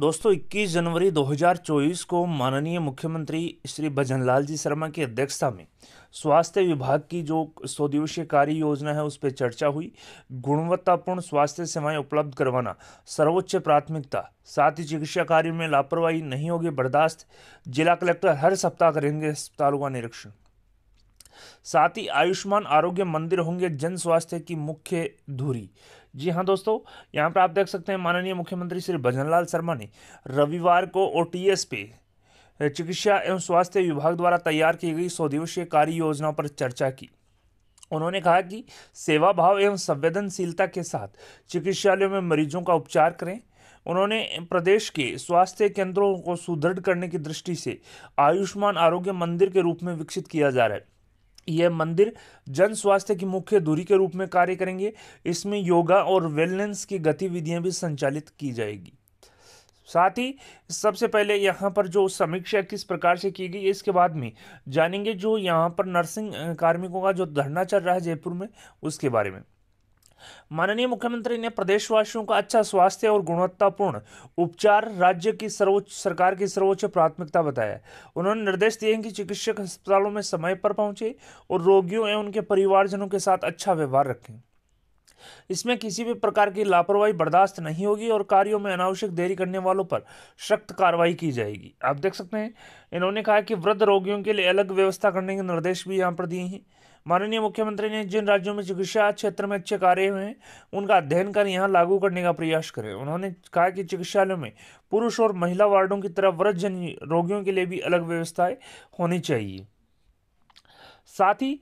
दोस्तों 21 जनवरी 2024 को माननीय मुख्यमंत्री श्री लाल जी शर्मा की अध्यक्षता में स्वास्थ्य विभाग की जो सौ दिवसीय कार्य योजना है उस पर चर्चा हुई गुणवत्तापूर्ण स्वास्थ्य सेवाएं उपलब्ध करवाना सर्वोच्च प्राथमिकता साथ ही चिकित्सा कार्य में लापरवाही नहीं होगी बर्दाश्त जिला कलेक्टर हर सप्ताह करेंगे अस्पतालों का निरीक्षण साथ ही आयुष्मान आरोग्य मंदिर होंगे जन स्वास्थ्य की मुख्य धुरी जी हाँ दोस्तों यहाँ पर आप देख सकते हैं माननीय मुख्यमंत्री श्री भजनलाल शर्मा ने रविवार को ओ पे चिकित्सा एवं स्वास्थ्य विभाग द्वारा तैयार की गई सौ दिवसीय कार्य योजना पर चर्चा की उन्होंने कहा कि सेवा भाव एवं संवेदनशीलता के साथ चिकित्सालयों में मरीजों का उपचार करें उन्होंने प्रदेश के स्वास्थ्य केंद्रों को सुदृढ़ करने की दृष्टि से आयुष्मान आरोग्य मंदिर के रूप में विकसित किया जा रहा है यह मंदिर जन स्वास्थ्य की मुख्य दूरी के रूप में कार्य करेंगे इसमें योगा और वेलनेस की गतिविधियां भी संचालित की जाएगी साथ ही सबसे पहले यहाँ पर जो समीक्षा किस प्रकार से की गई इसके बाद में जानेंगे जो यहाँ पर नर्सिंग कार्मिकों का जो धरना चल रहा है जयपुर में उसके बारे में माननीय मुख्यमंत्री ने प्रदेशवासियों का अच्छा स्वास्थ्य और गुणवत्तापूर्ण उपचार राज्य की सर्वोच्च सरकार की सर्वोच्च प्राथमिकता बताया उन्होंने निर्देश दिए हैं कि चिकित्सक अस्पतालों में समय पर पहुंचे और रोगियों एवं उनके परिवारजनों के साथ अच्छा व्यवहार रखें इसमें किसी भी प्रकार की लापरवाही बर्दाश्त नहीं होगी और कार्यों में अनावश्यक देरी करने वालों पर सख्त कार्रवाई की जाएगी आप देख सकते हैं इन्होंने कहा कि वृद्ध रोगियों के लिए अलग व्यवस्था करने के निर्देश भी यहाँ पर दिए हैं माननीय मुख्यमंत्री ने जिन राज्यों में चिकित्सा क्षेत्र में अच्छे कार्य हुए हैं उनका अध्ययन कर यहाँ लागू करने का प्रयास करें उन्होंने कहा कि चिकित्सालयों में पुरुष और महिला वार्डों की तरह वृद्ध जन रोगियों के लिए भी अलग व्यवस्थाएं होनी चाहिए साथ ही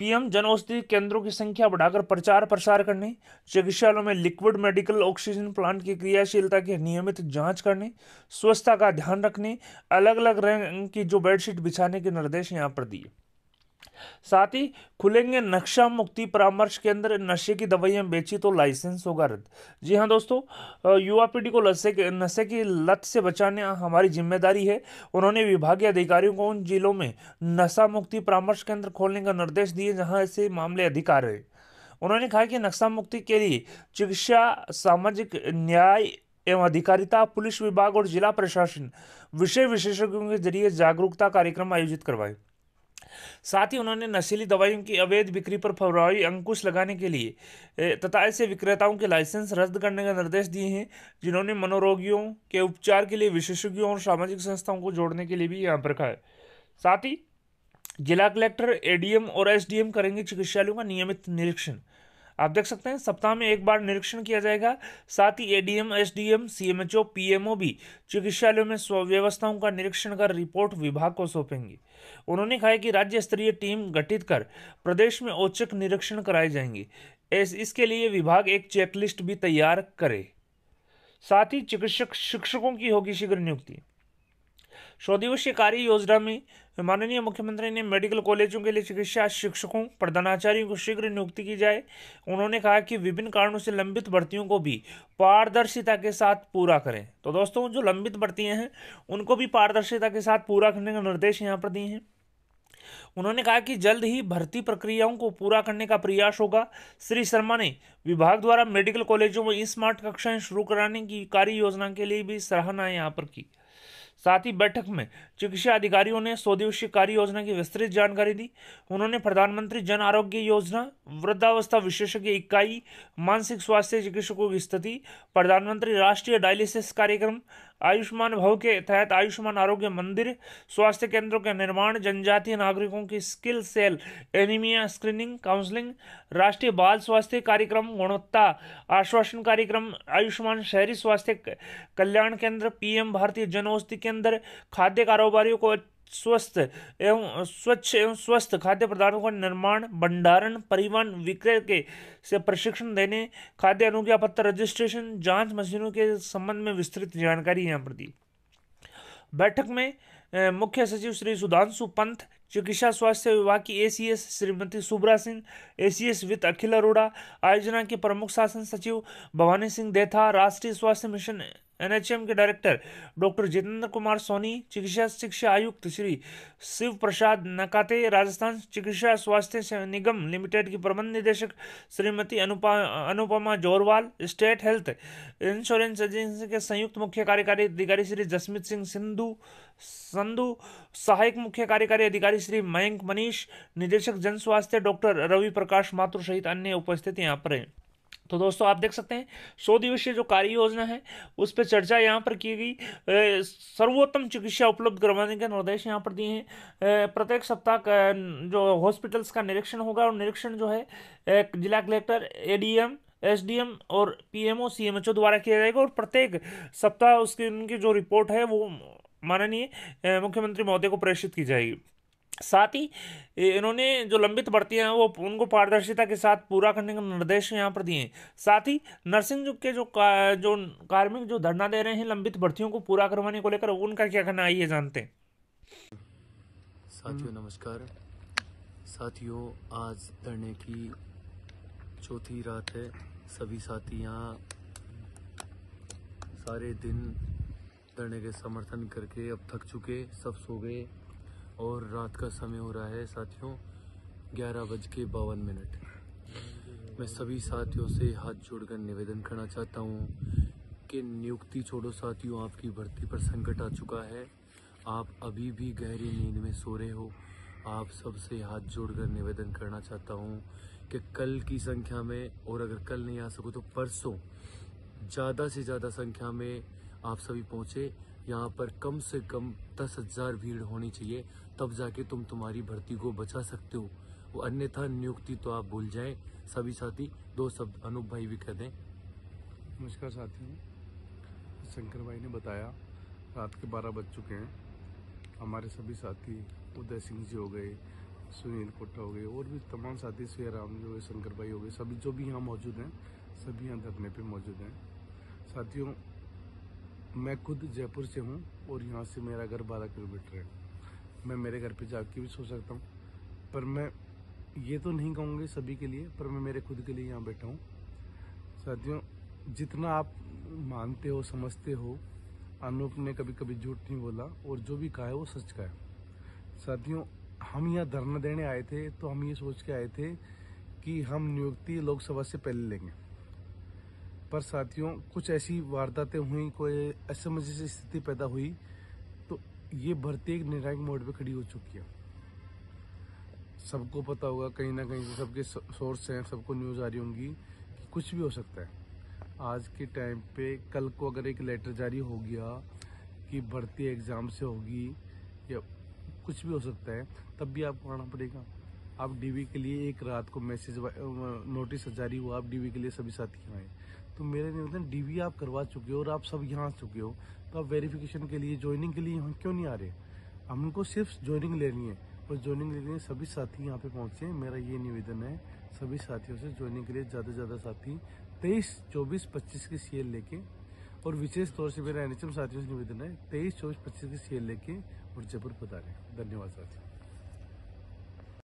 पीएम जन औषधि केंद्रों की संख्या बढ़ाकर प्रचार प्रसार करने चिकित्सालयों में लिक्विड मेडिकल ऑक्सीजन प्लांट की क्रियाशीलता की नियमित जांच करने स्वच्छता का ध्यान रखने अलग अलग रंग की जो बेडशीट बिछाने के निर्देश यहाँ पर दिए साथ ही खुलेंगे नक्शा मुक्ति परामर्श केंद्र नशे की दवाइयां बेची तो लाइसेंस होगा रद्द जी हाँ दोस्तों युवा पीढ़ी को नशे के नशे की लत से बचाना हमारी जिम्मेदारी है उन्होंने विभागीय अधिकारियों को उन जिलों में नशा मुक्ति परामर्श केंद्र खोलने का निर्देश दिए जहाँ ऐसे मामले अधिकार है उन्होंने कहा कि नक्शा मुक्ति के लिए चिकित्सा सामाजिक न्याय एवं अधिकारिता पुलिस विभाग और जिला प्रशासन विषय विशेषज्ञों के जरिए जागरूकता कार्यक्रम आयोजित करवाए साथ ही उन्होंने नशीली दवाइयों की अवैध बिक्री पर फरवरी अंकुश लगाने के लिए तथा ऐसे विक्रेताओं के लाइसेंस रद्द करने का निर्देश दिए हैं जिन्होंने मनोरोगियों के उपचार के लिए विशेषज्ञों और सामाजिक संस्थाओं को जोड़ने के लिए भी यहाँ पर रखा है साथ ही जिला कलेक्टर एडीएम और एसडीएम करेंगे चिकित्सालयों का नियमित निरीक्षण आप देख सकते हैं सप्ताह में एक बार निरीक्षण किया जाएगा साथ ही एडीएम एसडीएम सीएमएचओ पीएमओ भी चिकित्सालयों में व्यवस्थाओं का निरीक्षण कर रिपोर्ट विभाग को सौंपेंगे उन्होंने कहा कि राज्य स्तरीय टीम गठित कर प्रदेश में औचक निरीक्षण कराए जाएंगे इसके लिए विभाग एक चेकलिस्ट भी तैयार करे साथ ही चिकित्सक शिक्षकों की होगी शीघ्र नियुक्ति स्वदिवसीय कार्य योजना में माननीय मुख्यमंत्री ने मेडिकल कॉलेजों के लिए चिकित्सा शिक्षकों प्रधानाचार्यों को शीघ्र नियुक्ति की जाए उन्होंने कहा कि विभिन्न कारणों से लंबित भर्तियों को भी पारदर्शिता के साथ पूरा करें तो दोस्तों जो लंबित भर्तियाँ हैं उनको भी पारदर्शिता के साथ पूरा करने का निर्देश यहाँ पर दिए हैं उन्होंने कहा कि जल्द ही भर्ती प्रक्रियाओं को पूरा करने का प्रयास होगा श्री शर्मा ने विभाग द्वारा मेडिकल कॉलेजों में स्मार्ट कक्षाएं शुरू कराने की कार्य योजना के लिए भी सराहना यहाँ पर की साथ ही बैठक में चिकित्सा अधिकारियों ने स्वदेशी कार्य योजना की विस्तृत जानकारी दी उन्होंने प्रधानमंत्री जन आरोग्य योजना वृद्धावस्था विशेषज्ञ इकाई मानसिक स्वास्थ्य चिकित्सकों की स्थिति प्रधानमंत्री राष्ट्रीय डायलिसिस कार्यक्रम आयुष्मान भव के तहत आयुष्मान आरोग्य मंदिर स्वास्थ्य केंद्रों के निर्माण जनजातीय नागरिकों की sickle cell anaemia screening counselling राष्ट्रीय बाल स्वास्थ्य कार्यक्रम गुणवत्ता आश्वासन कार्यक्रम आयुष्मान शहरी स्वास्थ्य कल्याण केंद्र पीएम भारतीय जन औषधि केंद्र खाद्य कारोबारियों को स्वस्थ एवं स्वच्छ एवं स्वस्थ खाद्य पदार्थों का निर्माण भंडारण परिवहन विक्रय के से प्रशिक्षण देने खाद्य अनुज्ञापत्र रजिस्ट्रेशन जांच मशीनों के संबंध में विस्तृत जानकारी यहाँ पर दी बैठक में मुख्य सचिव श्री सुधांशु पंत चिकित्सा स्वास्थ्य विभाग की एसीएस श्रीमती सुब्रा सिंह एसीएस वित्त अखिल अरोड़ा आयोजना के प्रमुख शासन सचिव भवानी सिंह देथा राष्ट्रीय स्वास्थ्य मिशन एनएचएम के डायरेक्टर डॉक्टर जितेंद्र कुमार सोनी चिकित्सा शिक्षा आयुक्त श्री शिव प्रसाद नकाते राजस्थान चिकित्सा स्वास्थ्य निगम लिमिटेड की प्रबंध निदेशक Shrimati Anupa Anupama Jorwal state health insurance agency के संयुक्त मुख्य कार्यकारी अधिकारी श्री जसमीत सिंह सिंधु संधु सहायक मुख्य कार्यकारी अधिकारी श्री मयंक मनीष निदेशक जन स्वास्थ्य डॉक्टर रवि प्रकाश माथुर सहित अन्य उपस्थित यहाँ पर हैं तो दोस्तों आप देख सकते हैं सौ दिवसीय जो कार्य योजना है उस पर चर्चा यहाँ पर की गई सर्वोत्तम चिकित्सा उपलब्ध करवाने के निर्देश यहाँ पर दिए हैं प्रत्येक सप्ताह का जो हॉस्पिटल्स का निरीक्षण होगा और निरीक्षण जो है जिला कलेक्टर एडीएम एसडीएम और पीएमओ सीएमएचओ द्वारा किया जाएगा और प्रत्येक सप्ताह उसकी उनकी जो रिपोर्ट है वो माननीय मुख्यमंत्री महोदय को प्रेषित की जाएगी साथ ही इन्होंने जो लंबित भर्ती हैं वो उनको पारदर्शिता के साथ पूरा करने के निर्देश यहाँ पर दिए साथ ही नर्सिंग जो के जो का, जो कार्मिक जो धरना दे रहे हैं लंबित भर्तियों को पूरा करवाने को लेकर उनका क्या कहना आइए जानते हैं साथियों नमस्कार साथियों आज धरने की चौथी रात है सभी साथी यहाँ सारे दिन धरने के समर्थन करके अब थक चुके सब सो गए और रात का समय हो रहा है साथियों ग्यारह बज के बावन मिनट मैं सभी साथियों से हाथ जोड़कर निवेदन करना चाहता हूँ कि नियुक्ति छोड़ो साथियों आपकी भर्ती पर संकट आ चुका है आप अभी भी गहरी नींद में सो रहे हो आप सबसे हाथ जोड़कर निवेदन करना चाहता हूँ कि कल की संख्या में और अगर कल नहीं आ सको तो परसों ज़्यादा से ज़्यादा संख्या में आप सभी पहुँचे यहाँ पर कम से कम दस हजार भीड़ होनी चाहिए तब जाके तुम तुम्हारी भर्ती को बचा सकते हो वो अन्यथा नियुक्ति तो आप भूल जाए सभी साथी दो शब्द अनुप भाई भी कह दें नमस्कार साथियों शंकर भाई ने बताया रात के बारह बज चुके हैं हमारे सभी साथी उदय सिंह जी हो गए सुनील कोटा हो गए और भी तमाम साथी सिया राम जी हो गए शंकर भाई हो गए सभी जो भी यहाँ मौजूद हैं सभी यहाँ धरने पे मौजूद हैं साथियों मैं खुद जयपुर से हूँ और यहाँ से मेरा घर बारह किलोमीटर है मैं मेरे घर पे जाके भी सो सकता हूँ पर मैं ये तो नहीं कहूँगी सभी के लिए पर मैं मेरे खुद के लिए यहाँ बैठा हूँ साथियों जितना आप मानते हो समझते हो अनूप ने कभी कभी झूठ नहीं बोला और जो भी कहा है वो सच का है साथियों हम यहाँ धरना देने आए थे तो हम ये सोच के आए थे कि हम नियुक्ति लोकसभा से पहले लेंगे पर साथियों कुछ ऐसी वारदातें हुई कोई असमझ से स्थिति पैदा हुई तो ये भर्ती एक निर्णायक मोड पे खड़ी हो चुकी है सबको पता होगा कहीं ना कहीं से तो सबके सोर्स हैं सबको न्यूज़ आ रही होंगी कि कुछ भी हो सकता है आज के टाइम पे कल को अगर एक लेटर जारी हो गया कि भर्ती एग्ज़ाम से होगी या कुछ भी हो सकता है तब भी आपको आना पड़ेगा आप डीवी के लिए एक रात को मैसेज नोटिस जारी हुआ आप डीवी के लिए सभी साथी आए तो मेरे निवेदन डीवी आप करवा चुके हो और आप सब यहाँ आ चुके हो तो आप वेरिफिकेशन के लिए ज्वाइनिंग के लिए यहाँ क्यों नहीं आ रहे हमको सिर्फ ज्वाइनिंग लेनी है और ज्वाइनिंग के लिए सभी साथी यहाँ पे पहुँचे मेरा ये निवेदन है सभी साथियों से ज्वाइनिंग के लिए ज़्यादा से ज़्यादा साथी तेईस चौबीस पच्चीस की सी लेके और विशेष तौर से मेरा एन साथियों से निवेदन है तेईस चौबीस पच्चीस की सी लेके और जयपुर बता रहे धन्यवाद साथियों